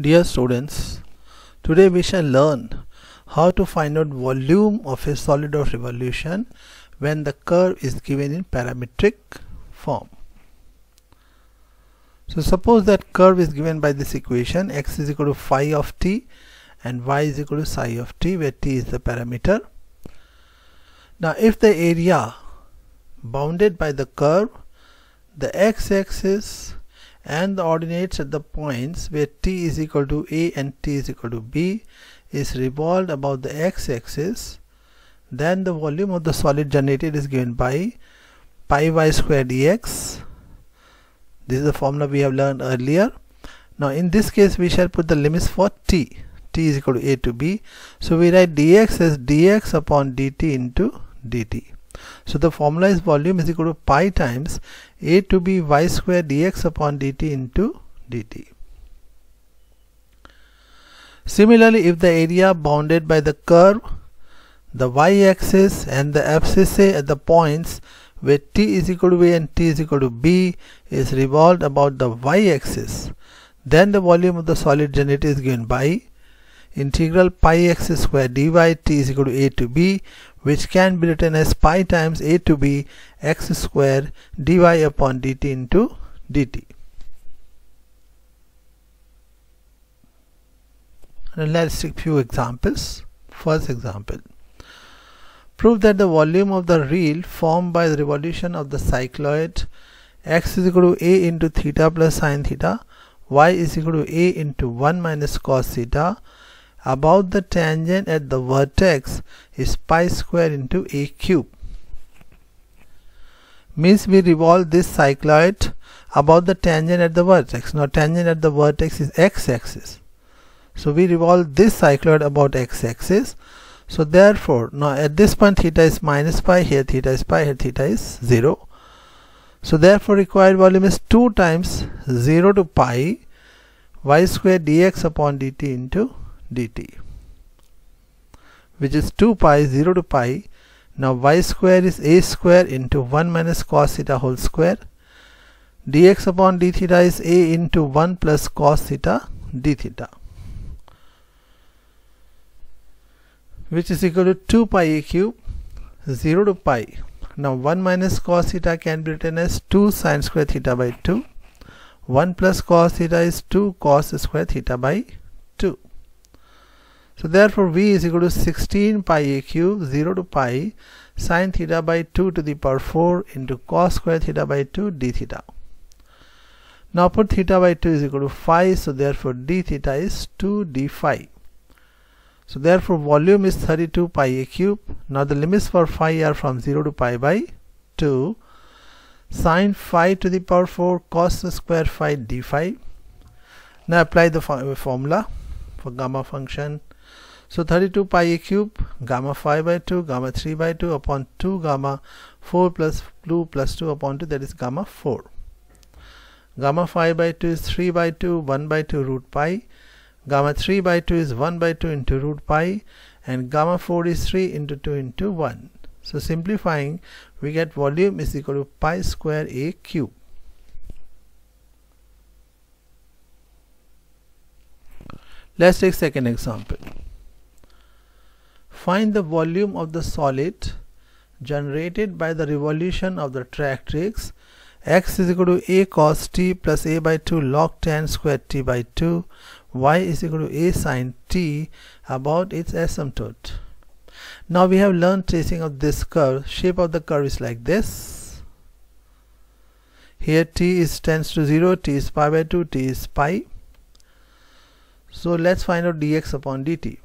Dear students, today we shall learn how to find out volume of a solid of revolution when the curve is given in parametric form. So suppose that curve is given by this equation x is equal to phi of t and y is equal to psi of t where t is the parameter. Now if the area bounded by the curve the x-axis and the ordinates at the points where t is equal to a and t is equal to b is revolved about the x-axis then the volume of the solid generated is given by pi y square dx this is the formula we have learned earlier now in this case we shall put the limits for t t is equal to a to b so we write dx as dx upon dt into dt so the formula is volume is equal to pi times a to b y square dx upon dt into dt. Similarly, if the area bounded by the curve, the y-axis and the abscissa at the points where t is equal to a and t is equal to b is revolved about the y-axis, then the volume of the solid generated is given by integral pi x square dy t is equal to a to b which can be written as pi times a to b x square dy upon dt into dt. And let's take few examples. First example. Prove that the volume of the reel formed by the revolution of the cycloid x is equal to a into theta plus sine theta y is equal to a into 1 minus cos theta about the tangent at the vertex is pi square into a cube. Means we revolve this cycloid about the tangent at the vertex. Now tangent at the vertex is x-axis. So we revolve this cycloid about x-axis. So therefore, now at this point theta is minus pi, here theta is pi, here theta is 0. So therefore required volume is 2 times 0 to pi y square dx upon dt into dt which is 2 pi 0 to pi now y square is a square into 1 minus cos theta whole square dx upon d theta is a into 1 plus cos theta d theta which is equal to 2 pi a cube 0 to pi now 1 minus cos theta can be written as 2 sine square theta by 2 1 plus cos theta is 2 cos square theta by 2 so therefore v is equal to 16 pi a cube 0 to pi sine theta by 2 to the power 4 into cos square theta by 2 d theta. Now put theta by 2 is equal to phi so therefore d theta is 2 d phi. So therefore volume is 32 pi a cube. Now the limits for phi are from 0 to pi by 2 sine phi to the power 4 cos square phi d phi. Now apply the formula for gamma function so 32 pi a cube gamma 5 by 2 gamma 3 by 2 upon 2 gamma 4 plus 2 plus 2 upon 2 that is gamma 4. Gamma 5 by 2 is 3 by 2 1 by 2 root pi. Gamma 3 by 2 is 1 by 2 into root pi and gamma 4 is 3 into 2 into 1. So simplifying we get volume is equal to pi square a cube. Let's take second example. Find the volume of the solid generated by the revolution of the tractrix x is equal to a cos t plus a by 2 log tan square t by 2 y is equal to a sine t about its asymptote. Now we have learned tracing of this curve. Shape of the curve is like this. Here t is tends to 0, t is pi by 2, t is pi. So let's find out dx upon dt.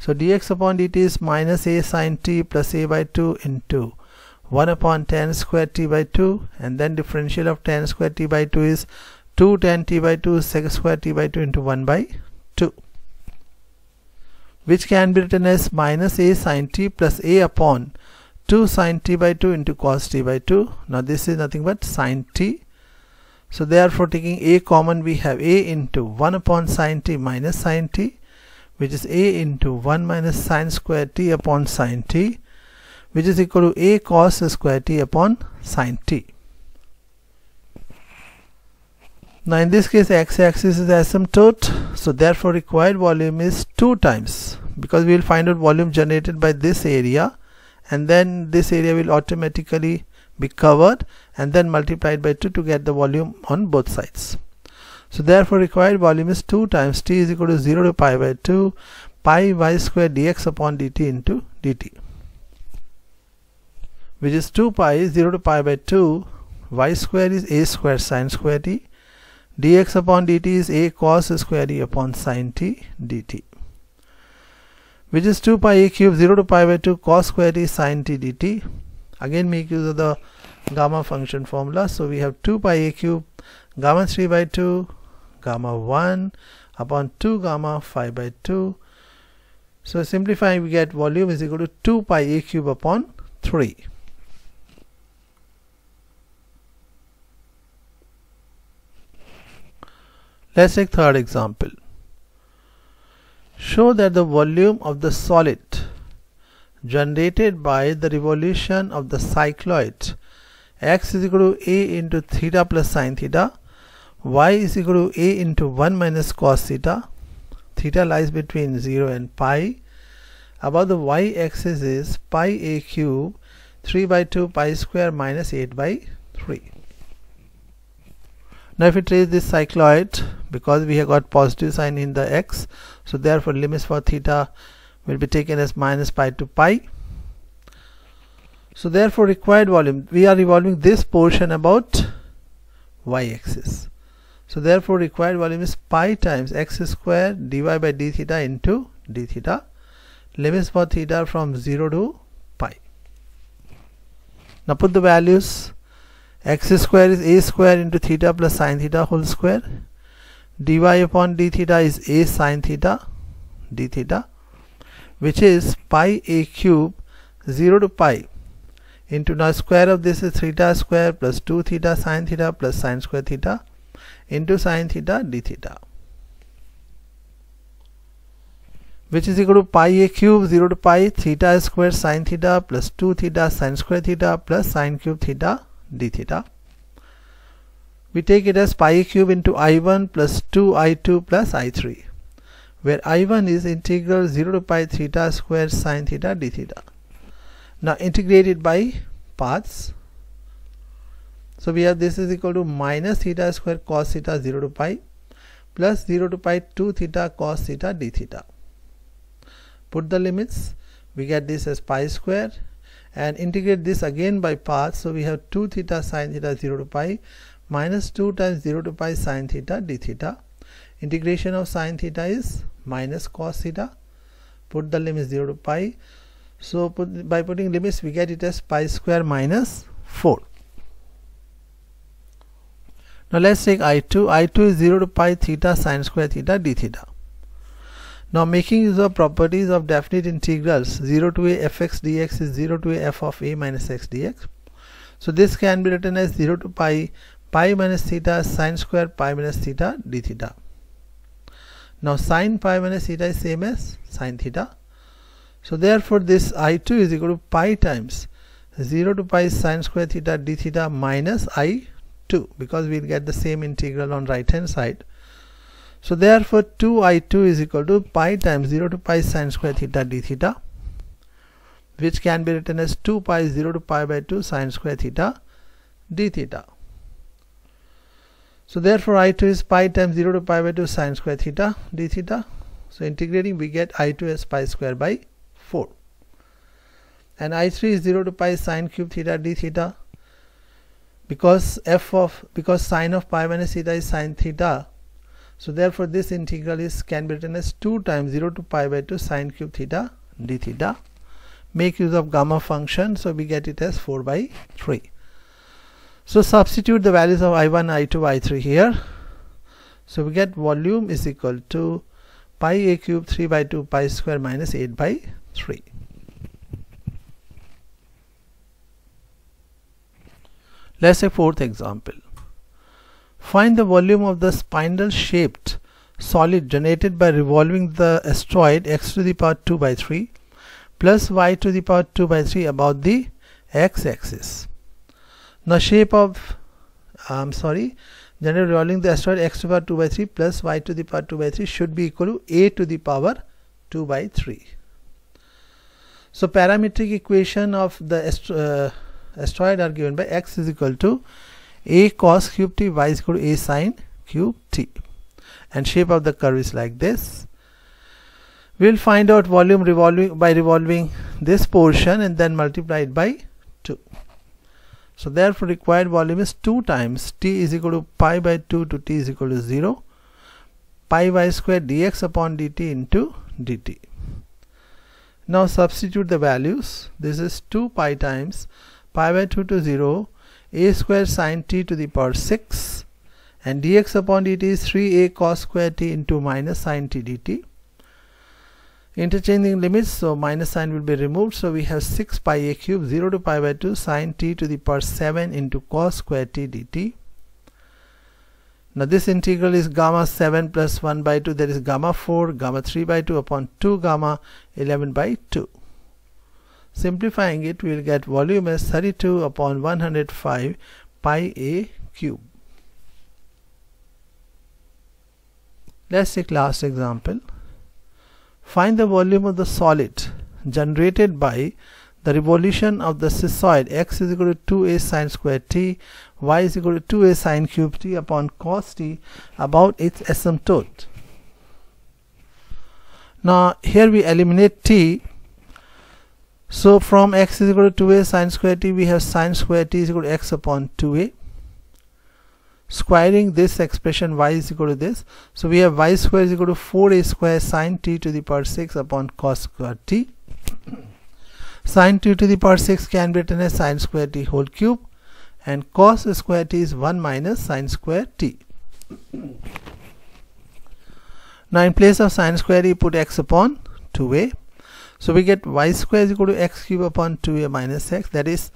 So dx upon dt is minus a sine t plus a by 2 into 1 upon tan square t by 2 and then differential of tan square t by 2 is 2 tan t by 2 sec square t by 2 into 1 by 2 which can be written as minus a sine t plus a upon 2 sine t by 2 into cos t by 2 now this is nothing but sine t so therefore taking a common we have a into 1 upon sine t minus sine t which is a into 1 minus sine square t upon sine t which is equal to a cos square t upon sine t. Now in this case x-axis is asymptote so therefore required volume is 2 times because we will find out volume generated by this area and then this area will automatically be covered and then multiplied by 2 to get the volume on both sides. So therefore required volume is 2 times t is equal to 0 to pi by 2 pi y square dx upon dt into dt which is 2 pi 0 to pi by 2 y square is a square sine square t dx upon dt is a cos square t upon sine t dt which is 2 pi a cube 0 to pi by 2 cos square t sine t dt again make use of the gamma function formula so we have 2 pi a cube gamma 3 by 2 gamma 1 upon 2 gamma 5 by 2 so simplifying we get volume is equal to 2 pi a cube upon 3 let's take third example show that the volume of the solid generated by the revolution of the cycloid x is equal to a into theta plus sine theta y is equal to a into 1 minus cos theta. Theta lies between 0 and pi. About the y-axis is pi a cube 3 by 2 pi square minus 8 by 3. Now if we trace this cycloid because we have got positive sign in the x so therefore limits for theta will be taken as minus pi to pi. So therefore required volume we are revolving this portion about y-axis. So therefore required volume is pi times x square dy by d theta into d theta. Limits for theta from 0 to pi. Now put the values x square is a square into theta plus sine theta whole square dy upon d theta is a sine theta d theta which is pi a cube 0 to pi into now square of this is theta square plus 2 theta sine theta plus sine square theta into sine theta d theta which is equal to pi a cube 0 to pi theta square sine theta plus 2 theta sine square theta plus sine cube theta d theta. We take it as pi a cube into i1 plus 2 i2 plus i3 where i1 is integral 0 to pi theta square sine theta d theta. Now integrate it by parts so we have this is equal to minus theta square cos theta 0 to pi plus 0 to pi 2 theta cos theta d theta. Put the limits, we get this as pi square and integrate this again by parts. So we have 2 theta sine theta 0 to pi minus 2 times 0 to pi sine theta d theta. Integration of sine theta is minus cos theta. Put the limits 0 to pi. So put, by putting limits we get it as pi square minus 4. Now let's take i2. i2 is 0 to pi theta sine square theta d theta. Now making use of properties of definite integrals 0 to a fx dx is 0 to a f of a minus x dx. So this can be written as 0 to pi pi minus theta sine square pi minus theta d theta. Now sine pi minus theta is same as sine theta. So therefore this i2 is equal to pi times 0 to pi sine square theta d theta minus i 2 because we'll get the same integral on right hand side. So therefore 2i2 is equal to pi times 0 to pi sine square theta d theta which can be written as 2 pi 0 to pi by 2 sine square theta d theta. So therefore i2 is pi times 0 to pi by 2 sine square theta d theta. So integrating we get i2 as pi square by 4. And i3 is 0 to pi sine cube theta d theta because f of because sine of pi minus theta is sine theta so therefore this integral is can be written as 2 times 0 to pi by 2 sine cube theta d theta make use of gamma function so we get it as 4 by 3 so substitute the values of i1 i2 i3 here so we get volume is equal to pi a cube 3 by 2 pi square minus 8 by 3 Let's say fourth example. Find the volume of the spindle shaped solid generated by revolving the asteroid x to the power 2 by 3 plus y to the power 2 by 3 about the x-axis. Now shape of I'm sorry generally revolving the asteroid x to the power 2 by 3 plus y to the power 2 by 3 should be equal to a to the power 2 by 3. So parametric equation of the uh, asteroid are given by x is equal to a cos cube t y is equal to a sine cube t and shape of the curve is like this we'll find out volume revolving by revolving this portion and then multiply it by 2 so therefore required volume is 2 times t is equal to pi by 2 to t is equal to 0 pi y square dx upon dt into dt now substitute the values this is 2 pi times pi by 2 to 0 a square sine t to the power 6 and dx upon dt is 3a cos square t into minus sine t dt interchanging limits so minus sign will be removed so we have 6 pi a cube 0 to pi by 2 sine t to the power 7 into cos square t dt now this integral is gamma 7 plus 1 by 2 that is gamma 4 gamma 3 by 2 upon 2 gamma 11 by 2 Simplifying it, we will get volume as 32 upon 105 pi a cube. Let's take last example. Find the volume of the solid generated by the revolution of the sisoid x is equal to 2a sine square t, y is equal to 2a sine cube t upon cos t about its asymptote. Now here we eliminate t so from x is equal to 2a sine square t, we have sine square t is equal to x upon 2a. Squaring this expression y is equal to this. So we have y square is equal to 4a square sine t to the power 6 upon cos square t. sine 2 to the power 6 can be written as sine square t whole cube and cos square t is 1 minus sine square t. Now in place of sine square t put x upon 2a so we get y square is equal to x cube upon 2a minus x that is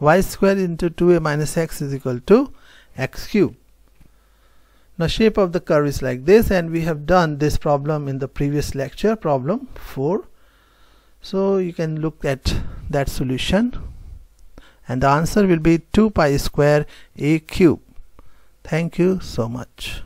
y square into 2a minus x is equal to x cube. Now shape of the curve is like this and we have done this problem in the previous lecture problem 4. So you can look at that solution and the answer will be 2 pi square a cube. Thank you so much.